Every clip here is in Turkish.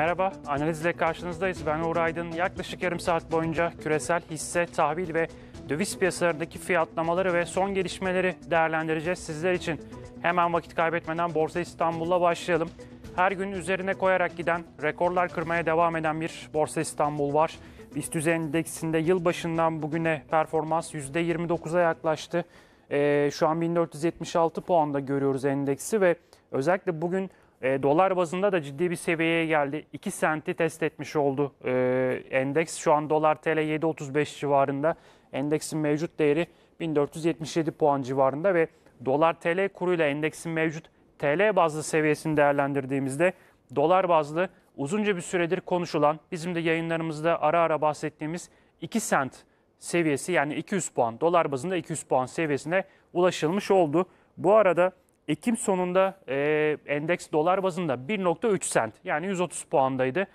Merhaba, analizle karşınızdayız. Ben Uğur Aydın. Yaklaşık yarım saat boyunca küresel hisse, tahvil ve döviz piyasalarındaki fiyatlamaları ve son gelişmeleri değerlendireceğiz sizler için. Hemen vakit kaybetmeden Borsa İstanbul'la başlayalım. Her gün üzerine koyarak giden, rekorlar kırmaya devam eden bir Borsa İstanbul var. BIST endeksinde yılbaşından bugüne performans %29'a yaklaştı. Ee, şu an 1476 puanda görüyoruz endeksi ve özellikle bugün e, dolar bazında da ciddi bir seviyeye geldi. 2 senti test etmiş oldu e, endeks. Şu an dolar TL 7.35 civarında. Endeksin mevcut değeri 1477 puan civarında ve dolar TL kuruyla endeksin mevcut TL bazlı seviyesini değerlendirdiğimizde dolar bazlı uzunca bir süredir konuşulan bizim de yayınlarımızda ara ara bahsettiğimiz 2 sent seviyesi yani 200 puan dolar bazında 200 puan seviyesine ulaşılmış oldu. Bu arada Ekim sonunda e, endeks dolar bazında 1.3 sent yani 130 puandaydı.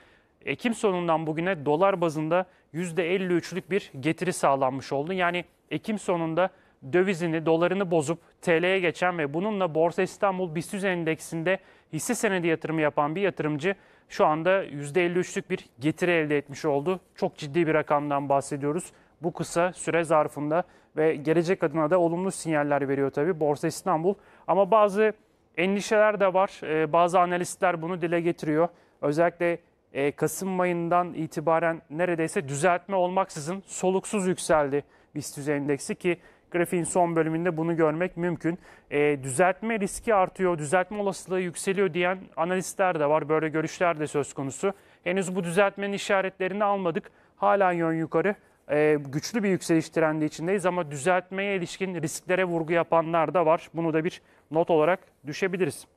Ekim sonundan bugüne dolar bazında %53'lük bir getiri sağlanmış oldu. Yani Ekim sonunda dövizini, dolarını bozup TL'ye geçen ve bununla Borsa İstanbul BIST endeksinde hisse senedi yatırımı yapan bir yatırımcı şu anda %53'lük bir getiri elde etmiş oldu. Çok ciddi bir rakamdan bahsediyoruz bu kısa süre zarfında ve gelecek adına da olumlu sinyaller veriyor tabii. Borsa İstanbul ama bazı endişeler de var. E, bazı analistler bunu dile getiriyor. Özellikle e, Kasım ayından itibaren neredeyse düzeltme olmaksızın soluksuz yükseldi BIST endeksi ki grafiğin son bölümünde bunu görmek mümkün. E, düzeltme riski artıyor, düzeltme olasılığı yükseliyor diyen analistler de var. Böyle görüşler de söz konusu. Henüz bu düzeltmenin işaretlerini almadık. Hala yön yukarı ee, güçlü bir yükseliş trendi içindeyiz ama düzeltmeye ilişkin risklere vurgu yapanlar da var. Bunu da bir not olarak düşebiliriz.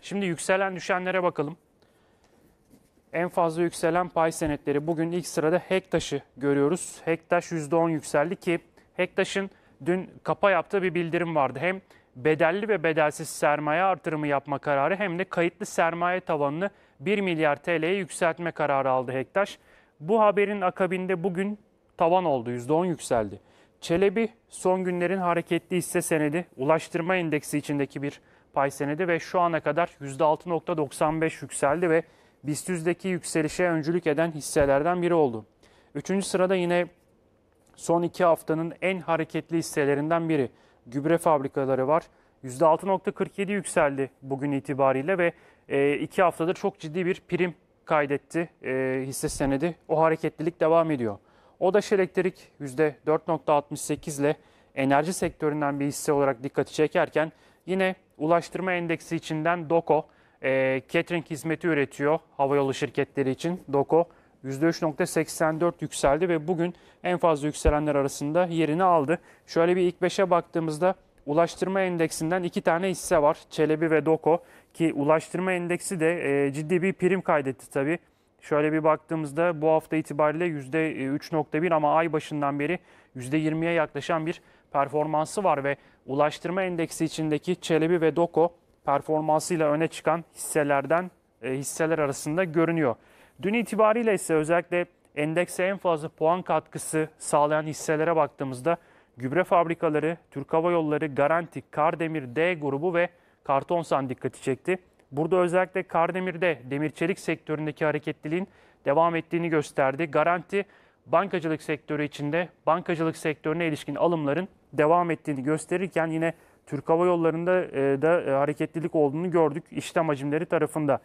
Şimdi yükselen düşenlere bakalım. En fazla yükselen pay senetleri bugün ilk sırada Hektaş'ı görüyoruz. Hektaş %10 yükseldi ki Hektaş'ın dün kapa yaptığı bir bildirim vardı. Hem bedelli ve bedelsiz sermaye artırımı yapma kararı hem de kayıtlı sermaye tavanını 1 milyar TL'ye yükseltme kararı aldı Hektaş. Bu haberin akabinde bugün tavan oldu, %10 yükseldi. Çelebi son günlerin hareketli hisse senedi, ulaştırma endeksi içindeki bir pay senedi ve şu ana kadar %6.95 yükseldi ve BIST yükselişe öncülük eden hisselerden biri oldu. Üçüncü sırada yine son iki haftanın en hareketli hisselerinden biri gübre fabrikaları var. %6.47 yükseldi bugün itibariyle ve e, iki haftadır çok ciddi bir prim kaydetti e, hisse senedi. O hareketlilik devam ediyor. Odaş Elektrik %4.68 ile enerji sektöründen bir hisse olarak dikkati çekerken yine ulaştırma endeksi içinden DOKO e, catering hizmeti üretiyor havayolu şirketleri için. DOKO %3.84 yükseldi ve bugün en fazla yükselenler arasında yerini aldı. Şöyle bir ilk 5'e baktığımızda ulaştırma endeksinden iki tane hisse var. Çelebi ve Doko ki ulaştırma endeksi de e, ciddi bir prim kaydetti tabii. Şöyle bir baktığımızda bu hafta itibariyle %3.1 e, ama ay başından beri %20'ye yaklaşan bir performansı var ve ulaştırma endeksi içindeki Çelebi ve Doko performansıyla öne çıkan hisselerden e, hisseler arasında görünüyor. Dün itibariyle ise özellikle endekse en fazla puan katkısı sağlayan hisselere baktığımızda gübre fabrikaları, Türk Hava Yolları, Garanti, Kardemir, D grubu ve Kartonsan dikkati çekti. Burada özellikle Kardemir'de demir çelik sektöründeki hareketliliğin devam ettiğini gösterdi. Garanti bankacılık sektörü içinde bankacılık sektörüne ilişkin alımların devam ettiğini gösterirken yine Türk Hava Yolları'nda e, da e, hareketlilik olduğunu gördük işlem hacimleri tarafında.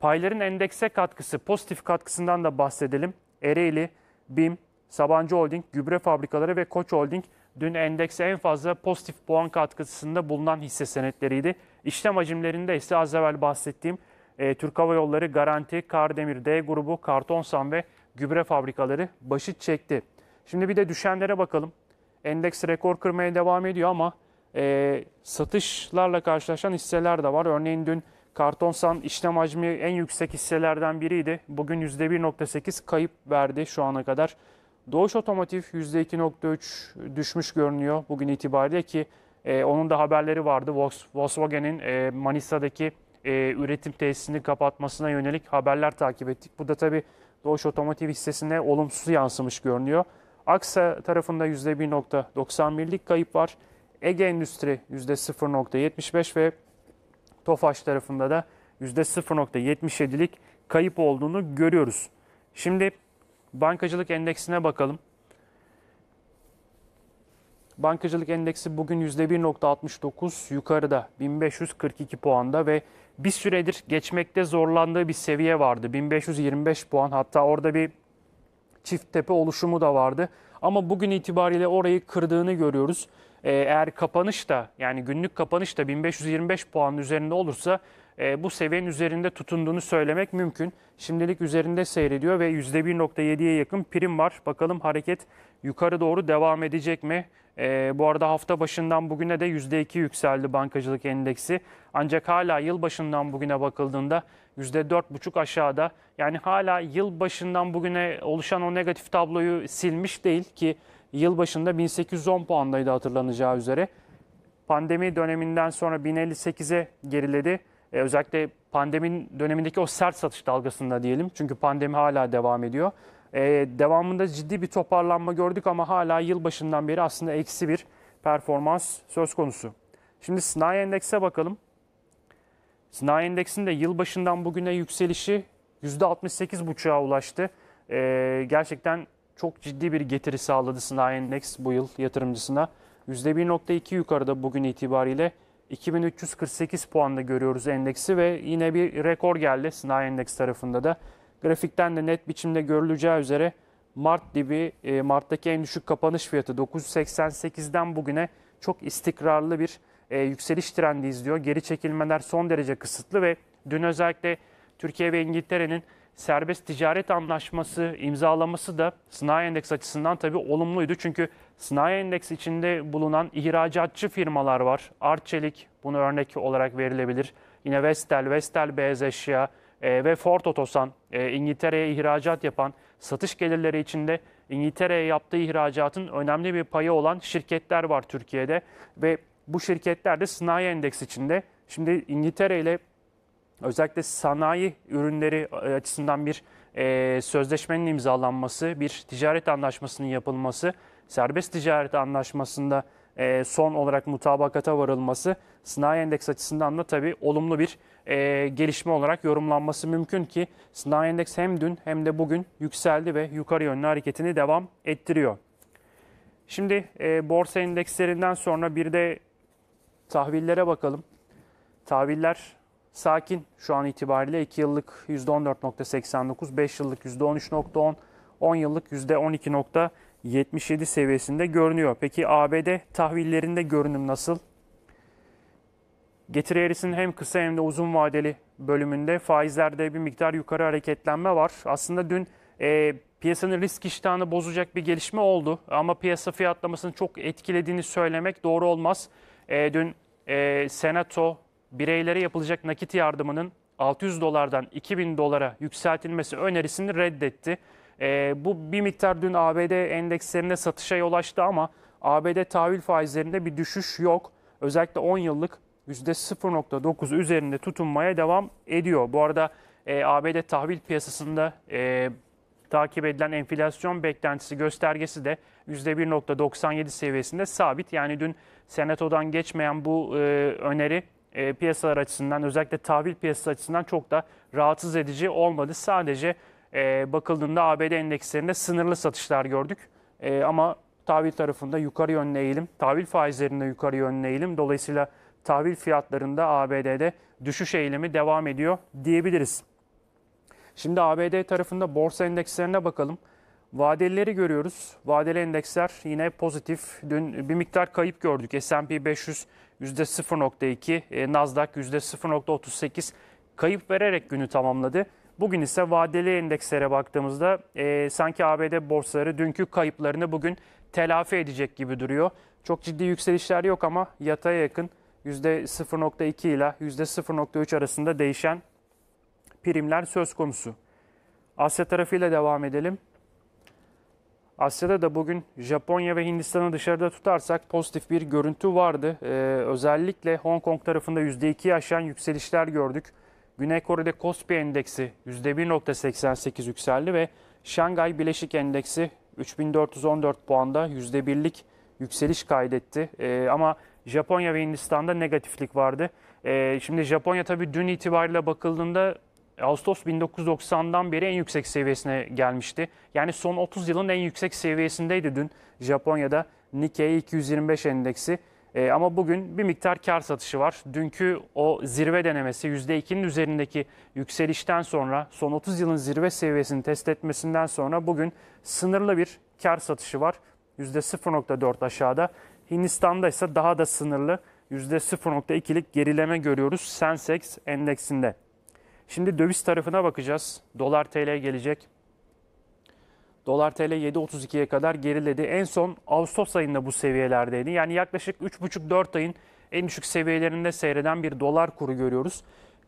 Payların endekse katkısı, pozitif katkısından da bahsedelim. Ereğli, BİM, Sabancı Holding, Gübre Fabrikaları ve Koç Holding dün endekse en fazla pozitif puan katkısında bulunan hisse senetleriydi. İşlem hacimlerinde ise az evvel bahsettiğim e, Türk Hava Yolları Garanti, Kardemir D grubu, Kartonsan ve gübre fabrikaları başı çekti. Şimdi bir de düşenlere bakalım. Endeks rekor kırmaya devam ediyor ama e, satışlarla karşılaşan hisseler de var. Örneğin dün Kartonsan işlem hacmi en yüksek hisselerden biriydi. Bugün %1.8 kayıp verdi şu ana kadar. Doğuş Otomotiv %2.3 düşmüş görünüyor bugün itibariyle ki e, onun da haberleri vardı. Volkswagen'in e, Manisa'daki e, üretim tesisini kapatmasına yönelik haberler takip ettik. Bu da tabii Doğuş Otomotiv hissesine olumsuz yansımış görünüyor. Aksa tarafında %1.91'lik kayıp var. Ege Endüstri %0.75 ve Tofaş tarafında da %0.77'lik kayıp olduğunu görüyoruz. Şimdi bankacılık endeksine bakalım. Bankacılık endeksi bugün %1.69 yukarıda 1542 puanda ve bir süredir geçmekte zorlandığı bir seviye vardı. 1525 puan hatta orada bir çift tepe oluşumu da vardı. Ama bugün itibariyle orayı kırdığını görüyoruz. Ee, eğer kapanış da yani günlük kapanış da 1525 puan üzerinde olursa e, bu seviyenin üzerinde tutunduğunu söylemek mümkün. Şimdilik üzerinde seyrediyor ve %1.7'ye yakın prim var. Bakalım hareket yukarı doğru devam edecek mi? E, bu arada hafta başından bugüne de %2 yükseldi bankacılık endeksi. Ancak hala yıl başından bugüne bakıldığında %4,5 aşağıda. Yani hala yıl başından bugüne oluşan o negatif tabloyu silmiş değil ki yıl başında 1810 puandaydı hatırlanacağı üzere. Pandemi döneminden sonra 1058'e geriledi. Ee, özellikle pandemin dönemindeki o sert satış dalgasında diyelim. Çünkü pandemi hala devam ediyor. E, devamında ciddi bir toparlanma gördük ama hala yılbaşından beri aslında eksi bir performans söz konusu. Şimdi sınai endekse bakalım. Sınai endeksin de yılbaşından bugüne yükselişi %68,5'a ulaştı. E, gerçekten çok ciddi bir getiri sağladı Sınai Endeks bu yıl yatırımcısına. %1.2 yukarıda bugün itibariyle 2348 puanda görüyoruz endeksi ve yine bir rekor geldi Sınai Endeks tarafında da. Grafikten de net biçimde görüleceği üzere Mart gibi e, Mart'taki en düşük kapanış fiyatı 988'den bugüne çok istikrarlı bir e, yükseliş trendi izliyor. Geri çekilmeler son derece kısıtlı ve dün özellikle Türkiye ve İngiltere'nin serbest ticaret anlaşması imzalaması da sanayi endeks açısından tabii olumluydu. Çünkü sanayi endeks içinde bulunan ihracatçı firmalar var. Arçelik bunu örnek olarak verilebilir. Yine Vestel, Vestel beyaz eşya, e, ve Ford Otosan e, İngiltere'ye ihracat yapan satış gelirleri içinde İngiltere'ye yaptığı ihracatın önemli bir payı olan şirketler var Türkiye'de ve bu şirketler de sanayi endeks içinde. Şimdi İngiltere ile özellikle sanayi ürünleri e, açısından bir sözleşmenin imzalanması, bir ticaret anlaşmasının yapılması, serbest ticaret anlaşmasında e, son olarak mutabakata varılması sınai endeks açısından da tabii olumlu bir e, gelişme olarak yorumlanması mümkün ki sınai endeks hem dün hem de bugün yükseldi ve yukarı yönlü hareketini devam ettiriyor. Şimdi e, borsa endekslerinden sonra bir de tahvillere bakalım. Tahviller sakin şu an itibariyle 2 yıllık %14.89, 5 yıllık %13.10, 10 yıllık %12.10. 77 seviyesinde görünüyor. Peki ABD tahvillerinde görünüm nasıl? Getiri eğrisinin hem kısa hem de uzun vadeli bölümünde faizlerde bir miktar yukarı hareketlenme var. Aslında dün e, piyasanın risk iştahını bozacak bir gelişme oldu ama piyasa fiyatlamasını çok etkilediğini söylemek doğru olmaz. E, dün e, senato bireylere yapılacak nakit yardımının 600 dolardan 2000 dolara yükseltilmesi önerisini reddetti. E, bu bir miktar dün ABD endekslerinde satışa yol açtı ama ABD tahvil faizlerinde bir düşüş yok. Özellikle 10 yıllık %0.9 üzerinde tutunmaya devam ediyor. Bu arada e, ABD tahvil piyasasında e, takip edilen enflasyon beklentisi göstergesi de %1.97 seviyesinde sabit. Yani dün senatodan geçmeyen bu e, öneri e, piyasalar açısından özellikle tahvil piyasası açısından çok da rahatsız edici olmadı. Sadece e, bakıldığında ABD endekslerinde sınırlı satışlar gördük. E, ama tahvil tarafında yukarı yönlü eğilim, tahvil faizlerinde yukarı yönlü eğilim. Dolayısıyla tahvil fiyatlarında ABD'de düşüş eğilimi devam ediyor diyebiliriz. Şimdi ABD tarafında borsa endekslerine bakalım. Vadelileri görüyoruz. Vadeli endeksler yine pozitif. Dün bir miktar kayıp gördük. S&P 500 %0.2, Nasdaq %0.38 kayıp vererek günü tamamladı. Bugün ise vadeli endekslere baktığımızda e, sanki ABD borsaları dünkü kayıplarını bugün telafi edecek gibi duruyor. Çok ciddi yükselişler yok ama yataya yakın %0.2 ile %0.3 arasında değişen primler söz konusu. Asya tarafıyla devam edelim. Asya'da da bugün Japonya ve Hindistan'ı dışarıda tutarsak pozitif bir görüntü vardı. Ee, özellikle Hong Kong tarafında %2 aşan yükselişler gördük. Güney Kore'de Kospi endeksi %1.88 yükseldi ve Şangay Bileşik Endeksi 3414 puanda %1'lik yükseliş kaydetti. E, ama Japonya ve Hindistan'da negatiflik vardı. E, şimdi Japonya tabii dün itibariyle bakıldığında Ağustos 1990'dan beri en yüksek seviyesine gelmişti. Yani son 30 yılın en yüksek seviyesindeydi dün Japonya'da Nikkei 225 endeksi. E, ama bugün bir miktar kar satışı var. Dünkü o zirve denemesi %2'nin üzerindeki yükselişten sonra son 30 yılın zirve seviyesini test etmesinden sonra bugün sınırlı bir kar satışı var. %0.4 aşağıda. Hindistan'da ise daha da sınırlı %0.2'lik gerileme görüyoruz Sensex endeksinde. Şimdi döviz tarafına bakacağız. Dolar TL gelecek. Dolar TL 7.32'ye kadar geriledi. En son Ağustos ayında bu seviyelerdeydi. Yani yaklaşık 3,5-4 ayın en düşük seviyelerinde seyreden bir dolar kuru görüyoruz.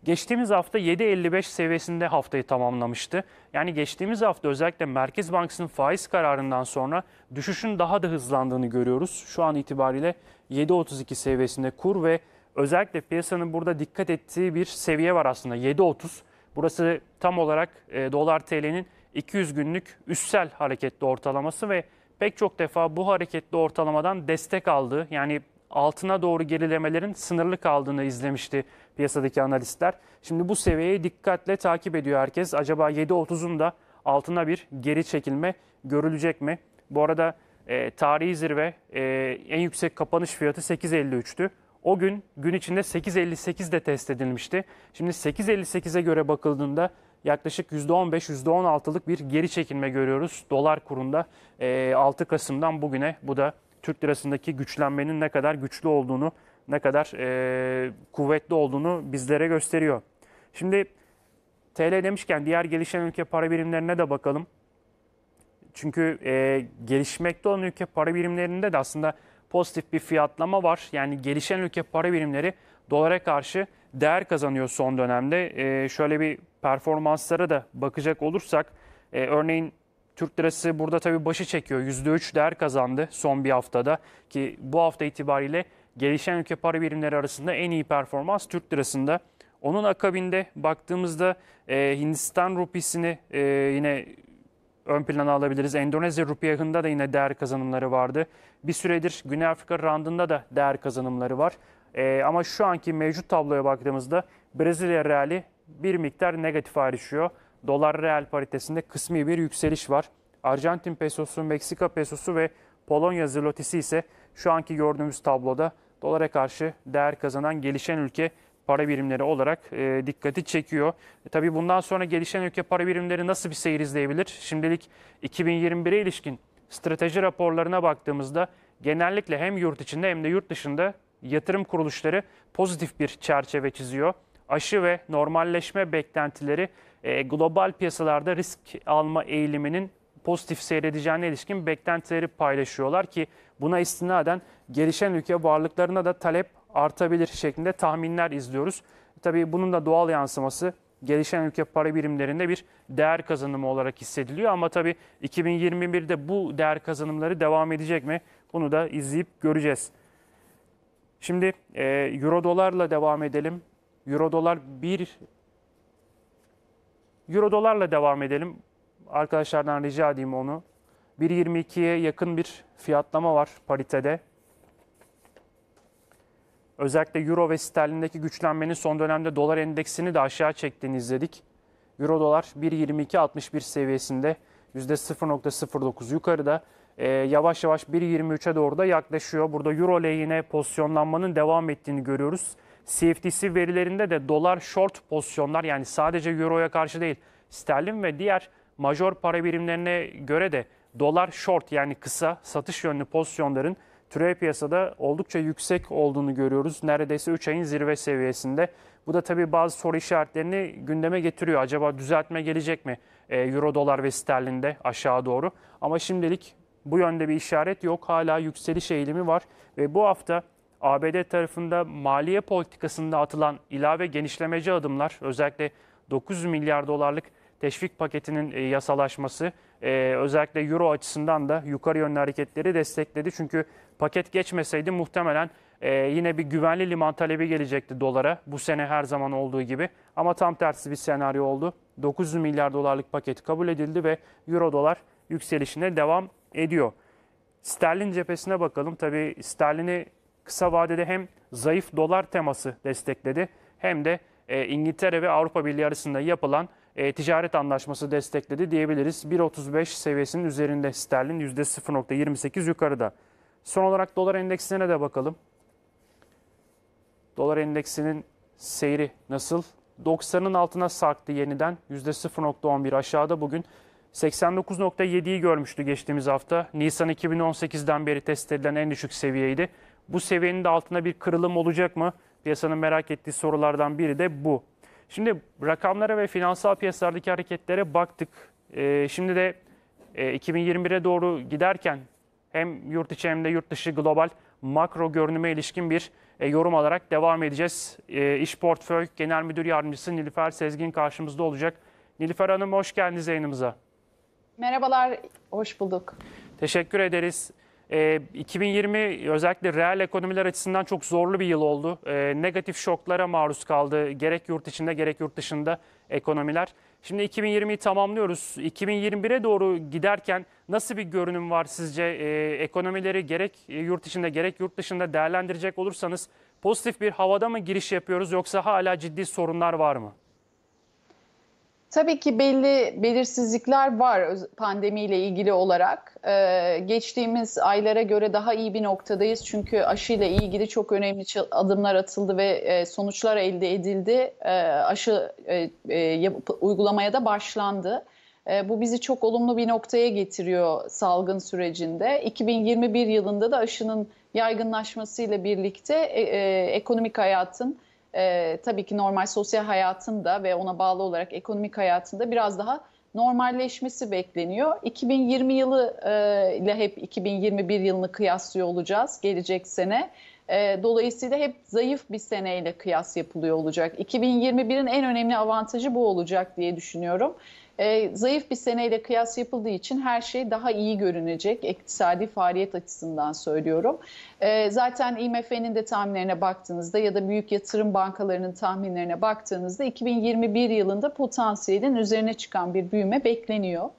Geçtiğimiz hafta 7.55 seviyesinde haftayı tamamlamıştı. Yani geçtiğimiz hafta özellikle Merkez Bankası'nın faiz kararından sonra düşüşün daha da hızlandığını görüyoruz. Şu an itibariyle 7.32 seviyesinde kur ve özellikle piyasanın burada dikkat ettiği bir seviye var aslında 7.30. Burası tam olarak e, dolar TL'nin 200 günlük üstsel hareketli ortalaması ve pek çok defa bu hareketli ortalamadan destek aldığı yani altına doğru gerilemelerin sınırlı kaldığını izlemişti piyasadaki analistler. Şimdi bu seviyeyi dikkatle takip ediyor herkes. Acaba 7.30'un da altına bir geri çekilme görülecek mi? Bu arada e, tarihi zirve e, en yüksek kapanış fiyatı 8.53'tü. O gün gün içinde 8.58 de test edilmişti. Şimdi 8.58'e göre bakıldığında yaklaşık %15-%16'lık bir geri çekilme görüyoruz dolar kurunda 6 ee, Kasım'dan bugüne. Bu da Türk lirasındaki güçlenmenin ne kadar güçlü olduğunu, ne kadar ee, kuvvetli olduğunu bizlere gösteriyor. Şimdi TL demişken diğer gelişen ülke para birimlerine de bakalım. Çünkü e, gelişmekte olan ülke para birimlerinde de aslında pozitif bir fiyatlama var. Yani gelişen ülke para birimleri dolara karşı değer kazanıyor son dönemde. E, şöyle bir performanslara da bakacak olursak e, örneğin Türk lirası burada tabii başı çekiyor. %3 değer kazandı son bir haftada ki bu hafta itibariyle gelişen ülke para birimleri arasında en iyi performans Türk lirasında. Onun akabinde baktığımızda e, Hindistan rupisini e, yine ön plana alabiliriz. Endonezya rupiyahında da yine değer kazanımları vardı. Bir süredir Güney Afrika randında da değer kazanımları var. E, ama şu anki mevcut tabloya baktığımızda Brezilya reali bir miktar negatif ayrışıyor. Dolar reel paritesinde kısmi bir yükseliş var. Arjantin pesosu, Meksika pesosu ve Polonya zlotisi ise şu anki gördüğümüz tabloda dolara karşı değer kazanan gelişen ülke para birimleri olarak e, dikkati çekiyor. E, tabii bundan sonra gelişen ülke para birimleri nasıl bir seyir izleyebilir? Şimdilik 2021'e ilişkin strateji raporlarına baktığımızda genellikle hem yurt içinde hem de yurt dışında yatırım kuruluşları pozitif bir çerçeve çiziyor. Aşı ve normalleşme beklentileri e, global piyasalarda risk alma eğiliminin pozitif seyredeceğine ilişkin beklentileri paylaşıyorlar ki buna istinaden gelişen ülke varlıklarına da talep artabilir şeklinde tahminler izliyoruz. Tabii bunun da doğal yansıması gelişen ülke para birimlerinde bir değer kazanımı olarak hissediliyor ama tabii 2021'de bu değer kazanımları devam edecek mi? Bunu da izleyip göreceğiz. Şimdi e, euro dolarla devam edelim. Euro dolar 1 Euro dolarla devam edelim. Arkadaşlardan rica edeyim onu. 1.22'ye yakın bir fiyatlama var paritede. Özellikle euro ve sterlindeki güçlenmenin son dönemde dolar endeksini de aşağı çektiğini izledik. Euro dolar 1.22.61 seviyesinde %0.09 yukarıda e, yavaş yavaş 1.23'e doğru da yaklaşıyor. Burada Euro lehine pozisyonlanmanın devam ettiğini görüyoruz. CFTC verilerinde de dolar short pozisyonlar yani sadece Euro'ya karşı değil sterlin ve diğer major para birimlerine göre de dolar short yani kısa satış yönlü pozisyonların türev piyasada oldukça yüksek olduğunu görüyoruz. Neredeyse 3 ayın zirve seviyesinde. Bu da tabii bazı soru işaretlerini gündeme getiriyor. Acaba düzeltme gelecek mi e, Euro dolar ve sterlinde aşağı doğru? Ama şimdilik bu yönde bir işaret yok. Hala yükseliş eğilimi var ve bu hafta ABD tarafında maliye politikasında atılan ilave genişlemeci adımlar özellikle 900 milyar dolarlık teşvik paketinin e, yasalaşması e, özellikle euro açısından da yukarı yönlü hareketleri destekledi. Çünkü paket geçmeseydi muhtemelen e, yine bir güvenli liman talebi gelecekti dolara bu sene her zaman olduğu gibi. Ama tam tersi bir senaryo oldu. 900 milyar dolarlık paket kabul edildi ve euro dolar yükselişine devam ediyor. Sterlin cephesine bakalım. Tabii sterlini kısa vadede hem zayıf dolar teması destekledi hem de e, İngiltere ve Avrupa Birliği arasında yapılan e, ticaret anlaşması destekledi diyebiliriz. 1.35 seviyesinin üzerinde sterlin %0.28 yukarıda. Son olarak dolar endeksine de bakalım. Dolar endeksinin seyri nasıl? 90'ın altına sarktı yeniden. %0.11 aşağıda bugün. 89.7'yi görmüştü geçtiğimiz hafta. Nisan 2018'den beri test edilen en düşük seviyeydi. Bu seviyenin de altına bir kırılım olacak mı? Piyasanın merak ettiği sorulardan biri de bu. Şimdi rakamlara ve finansal piyasalardaki hareketlere baktık. Ee, şimdi de e, 2021'e doğru giderken hem yurt içi hem de yurt dışı global makro görünüme ilişkin bir e, yorum alarak devam edeceğiz. E, İş Portföy Genel Müdür Yardımcısı Nilüfer Sezgin karşımızda olacak. Nilüfer Hanım hoş geldiniz yayınımıza. Merhabalar, hoş bulduk. Teşekkür ederiz. E, ee, 2020 özellikle reel ekonomiler açısından çok zorlu bir yıl oldu. E, negatif şoklara maruz kaldı. Gerek yurt içinde gerek yurt dışında ekonomiler. Şimdi 2020'yi tamamlıyoruz. 2021'e doğru giderken nasıl bir görünüm var sizce? E, ekonomileri gerek yurt içinde gerek yurt dışında değerlendirecek olursanız pozitif bir havada mı giriş yapıyoruz yoksa hala ciddi sorunlar var mı? Tabii ki belli belirsizlikler var pandemiyle ilgili olarak. Ee, geçtiğimiz aylara göre daha iyi bir noktadayız. Çünkü aşıyla ilgili çok önemli adımlar atıldı ve e, sonuçlar elde edildi. E, aşı e, e, uygulamaya da başlandı. E, bu bizi çok olumlu bir noktaya getiriyor salgın sürecinde. 2021 yılında da aşının yaygınlaşmasıyla birlikte e, e, ekonomik hayatın e, tabii ki normal sosyal hayatında ve ona bağlı olarak ekonomik hayatında biraz daha normalleşmesi bekleniyor. 2020 yılı e, ile hep 2021 yılını kıyaslıyor olacağız gelecek sene. E, dolayısıyla hep zayıf bir seneyle kıyas yapılıyor olacak. 2021'in en önemli avantajı bu olacak diye düşünüyorum. E, zayıf bir seneyle kıyas yapıldığı için her şey daha iyi görünecek iktisadi faaliyet açısından söylüyorum. E, zaten IMF'nin de tahminlerine baktığınızda ya da büyük yatırım bankalarının tahminlerine baktığınızda 2021 yılında potansiyelin üzerine çıkan bir büyüme bekleniyor.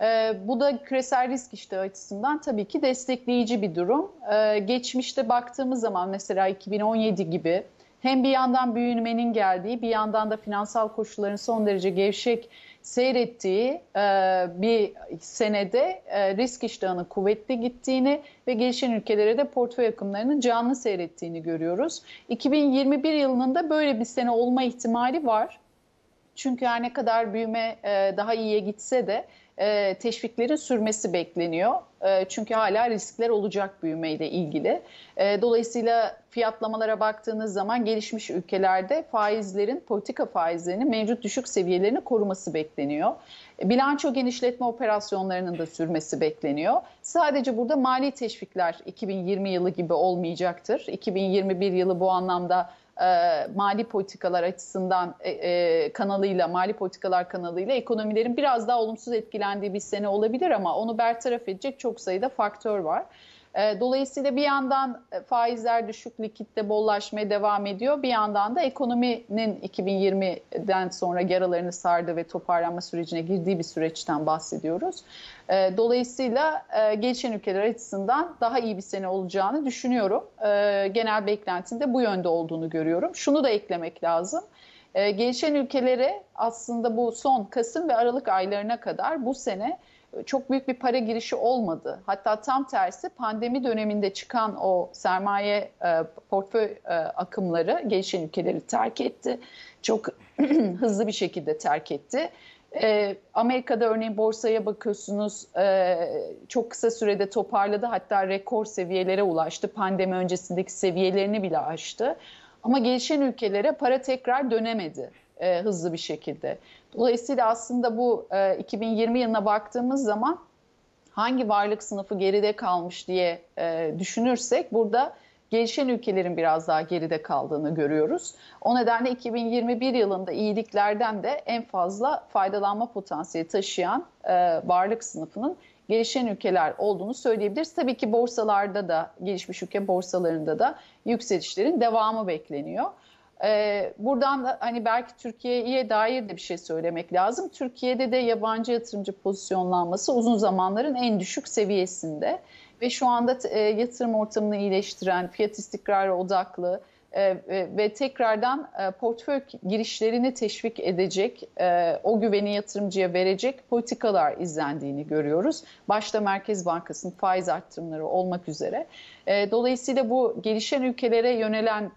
E, bu da küresel risk işte açısından tabii ki destekleyici bir durum. E, geçmişte baktığımız zaman mesela 2017 gibi hem bir yandan büyümenin geldiği bir yandan da finansal koşulların son derece gevşek seyrettiği e, bir senede e, risk iştahının kuvvetli gittiğini ve gelişen ülkelere de portföy akımlarının canlı seyrettiğini görüyoruz. 2021 yılının da böyle bir sene olma ihtimali var. Çünkü her ne kadar büyüme e, daha iyiye gitse de e, teşviklerin sürmesi bekleniyor. E, çünkü hala riskler olacak büyümeyle ilgili. dolayısıyla fiyatlamalara baktığınız zaman gelişmiş ülkelerde faizlerin, politika faizlerinin mevcut düşük seviyelerini koruması bekleniyor. Bilanço genişletme operasyonlarının da sürmesi bekleniyor. Sadece burada mali teşvikler 2020 yılı gibi olmayacaktır. 2021 yılı bu anlamda e, mali politikalar açısından e, e, kanalıyla, mali politikalar kanalıyla ekonomilerin biraz daha olumsuz etkilendiği bir sene olabilir ama onu bertaraf edecek çok sayıda faktör var. Ee, dolayısıyla bir yandan e, faizler düşük, likitte bollaşmaya devam ediyor. Bir yandan da ekonominin 2020'den sonra yaralarını sardı ve toparlanma sürecine girdiği bir süreçten bahsediyoruz. Ee, dolayısıyla e, gelişen ülkeler açısından daha iyi bir sene olacağını düşünüyorum. Ee, genel beklentinde bu yönde olduğunu görüyorum. Şunu da eklemek lazım. Gelişen ülkelere aslında bu son Kasım ve Aralık aylarına kadar bu sene çok büyük bir para girişi olmadı. Hatta tam tersi pandemi döneminde çıkan o sermaye e, portföy e, akımları gelişen ülkeleri terk etti. Çok hızlı bir şekilde terk etti. E, Amerika'da örneğin borsaya bakıyorsunuz e, çok kısa sürede toparladı hatta rekor seviyelere ulaştı. Pandemi öncesindeki seviyelerini bile aştı. Ama gelişen ülkelere para tekrar dönemedi e, hızlı bir şekilde. Dolayısıyla aslında bu e, 2020 yılına baktığımız zaman hangi varlık sınıfı geride kalmış diye e, düşünürsek burada gelişen ülkelerin biraz daha geride kaldığını görüyoruz. O nedenle 2021 yılında iyiliklerden de en fazla faydalanma potansiyeli taşıyan e, varlık sınıfının gelişen ülkeler olduğunu söyleyebiliriz. Tabii ki borsalarda da gelişmiş ülke borsalarında da yükselişlerin devamı bekleniyor. Ee, buradan da hani belki Türkiye'ye dair de bir şey söylemek lazım. Türkiye'de de yabancı yatırımcı pozisyonlanması uzun zamanların en düşük seviyesinde ve şu anda e, yatırım ortamını iyileştiren, fiyat istikrarı odaklı, e, e, ve tekrardan e, portföy girişlerini teşvik edecek, o güveni yatırımcıya verecek politikalar izlendiğini görüyoruz. Başta Merkez Bankası'nın faiz arttırımları olmak üzere. Dolayısıyla bu gelişen ülkelere yönelen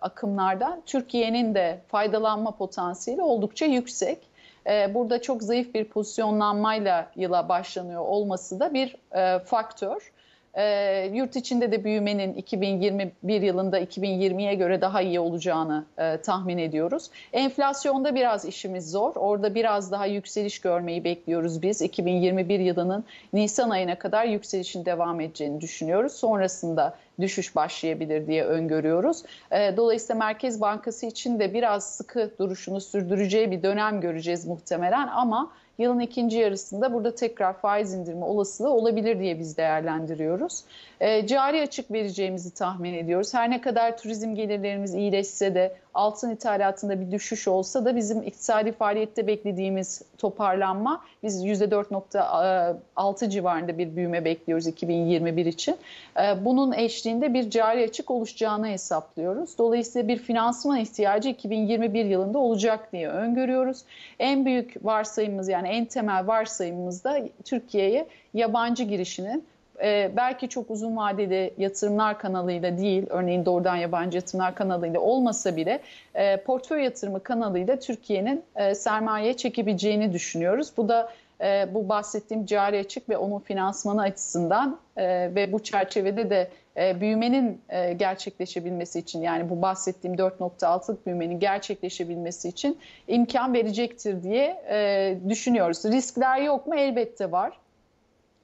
akımlarda Türkiye'nin de faydalanma potansiyeli oldukça yüksek burada çok zayıf bir pozisyonlanmayla yıla başlanıyor olması da bir faktör e, yurt içinde de büyümenin 2021 yılında 2020'ye göre daha iyi olacağını e, tahmin ediyoruz. Enflasyonda biraz işimiz zor. Orada biraz daha yükseliş görmeyi bekliyoruz biz. 2021 yılının Nisan ayına kadar yükselişin devam edeceğini düşünüyoruz. Sonrasında düşüş başlayabilir diye öngörüyoruz. E, dolayısıyla Merkez Bankası için de biraz sıkı duruşunu sürdüreceği bir dönem göreceğiz muhtemelen ama yılın ikinci yarısında burada tekrar faiz indirme olasılığı olabilir diye biz değerlendiriyoruz. E, cari açık vereceğimizi tahmin ediyoruz. Her ne kadar turizm gelirlerimiz iyileşse de altın ithalatında bir düşüş olsa da bizim iktisadi faaliyette beklediğimiz toparlanma biz %4.6 e, civarında bir büyüme bekliyoruz 2021 için. E, bunun eşliğinde bir cari açık oluşacağını hesaplıyoruz. Dolayısıyla bir finansman ihtiyacı 2021 yılında olacak diye öngörüyoruz. En büyük varsayımımız yani en temel varsayımımızda Türkiye'ye yabancı girişinin e, belki çok uzun vadeli yatırımlar kanalıyla değil, örneğin doğrudan yabancı yatırımlar kanalıyla olmasa bile e, portföy yatırımı kanalıyla Türkiye'nin e, sermaye çekebileceğini düşünüyoruz. Bu da e, bu bahsettiğim cari açık ve onun finansmanı açısından e, ve bu çerçevede de e, büyümenin e, gerçekleşebilmesi için yani bu bahsettiğim 4.6'lık büyümenin gerçekleşebilmesi için imkan verecektir diye e, düşünüyoruz. Riskler yok mu? Elbette var.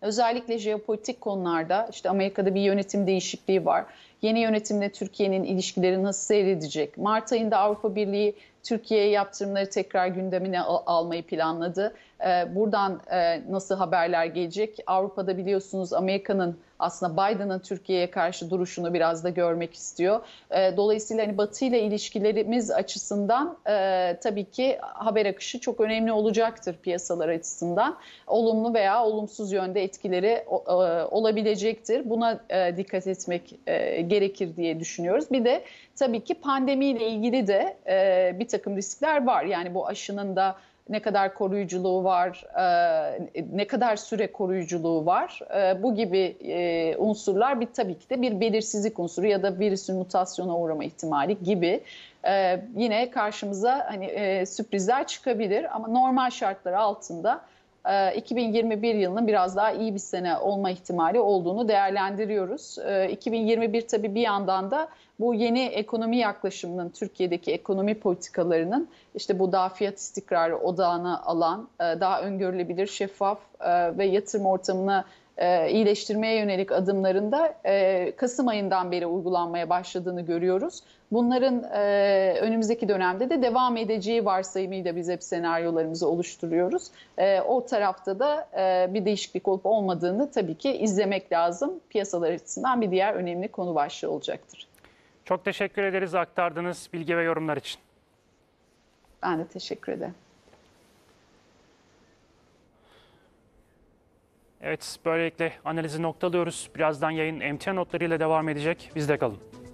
Özellikle jeopolitik konularda işte Amerika'da bir yönetim değişikliği var. Yeni yönetimle Türkiye'nin ilişkileri nasıl seyredecek? Mart ayında Avrupa Birliği Türkiye'ye yaptırımları tekrar gündemine al almayı planladı. Ee, buradan e, nasıl haberler gelecek? Avrupa'da biliyorsunuz Amerika'nın aslında Biden'ın Türkiye'ye karşı duruşunu biraz da görmek istiyor. E, dolayısıyla hani Batı ile ilişkilerimiz açısından e, tabii ki haber akışı çok önemli olacaktır piyasalar açısından. Olumlu veya olumsuz yönde etkileri e, olabilecektir. Buna e, dikkat etmek e, gerekir diye düşünüyoruz. Bir de tabii ki pandemiyle ilgili de e, bir takım riskler var. Yani bu aşının da ne kadar koruyuculuğu var, e, ne kadar süre koruyuculuğu var. E, bu gibi e, unsurlar bir tabii ki de bir belirsizlik unsuru ya da virüsün mutasyona uğrama ihtimali gibi yine karşımıza hani sürprizler çıkabilir ama normal şartlar altında 2021 yılının biraz daha iyi bir sene olma ihtimali olduğunu değerlendiriyoruz. 2021 tabii bir yandan da bu yeni ekonomi yaklaşımının Türkiye'deki ekonomi politikalarının işte bu daha fiyat istikrarı odağına alan e, daha öngörülebilir, şeffaf e, ve yatırım ortamını e, iyileştirmeye yönelik adımlarında Kasım ayından beri uygulanmaya başladığını görüyoruz. Bunların önümüzdeki dönemde de devam edeceği varsayımıyla biz hep senaryolarımızı oluşturuyoruz. O tarafta da bir değişiklik olup olmadığını tabii ki izlemek lazım. Piyasalar açısından bir diğer önemli konu başlığı olacaktır. Çok teşekkür ederiz aktardığınız bilgi ve yorumlar için. Ben de teşekkür ederim. Evet böylelikle analizi noktalıyoruz. Birazdan yayın MTA notlarıyla devam edecek. Bizde kalın.